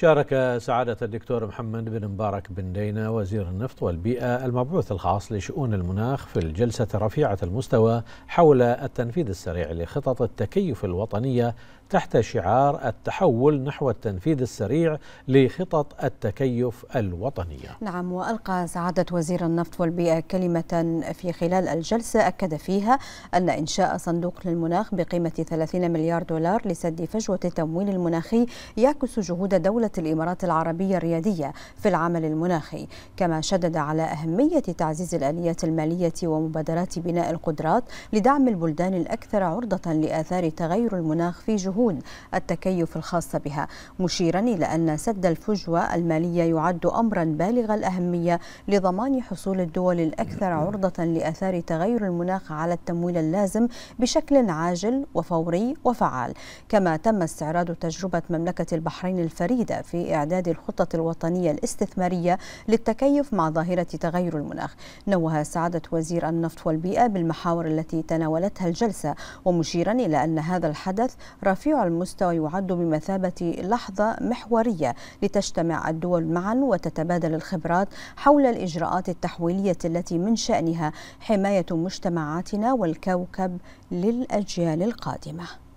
شارك سعادة الدكتور محمد بن مبارك بن دينا وزير النفط والبيئة المبعوث الخاص لشؤون المناخ في الجلسة رفيعة المستوى حول التنفيذ السريع لخطط التكيف الوطنية تحت شعار التحول نحو التنفيذ السريع لخطط التكيف الوطنية نعم وألقى سعادة وزير النفط والبيئة كلمة في خلال الجلسة أكد فيها أن إنشاء صندوق للمناخ بقيمة 30 مليار دولار لسد فجوة التمويل المناخي يعكس جهود دولة الإمارات العربية الريادية في العمل المناخي كما شدد على أهمية تعزيز الآليات المالية ومبادرات بناء القدرات لدعم البلدان الأكثر عرضة لآثار تغير المناخ في جهود دون التكيف الخاص بها مشيرا إلى أن سد الفجوة المالية يعد أمرا بالغ الأهمية لضمان حصول الدول الأكثر عرضة لأثار تغير المناخ على التمويل اللازم بشكل عاجل وفوري وفعال كما تم استعراض تجربة مملكة البحرين الفريدة في إعداد الخطة الوطنية الاستثمارية للتكيف مع ظاهرة تغير المناخ نوه سعادة وزير النفط والبيئة بالمحاور التي تناولتها الجلسة ومشيرا إلى أن هذا الحدث رفيع رفيع المستوى يعد بمثابة لحظة محورية لتجتمع الدول معا وتتبادل الخبرات حول الإجراءات التحويلية التي من شأنها حماية مجتمعاتنا والكوكب للأجيال القادمة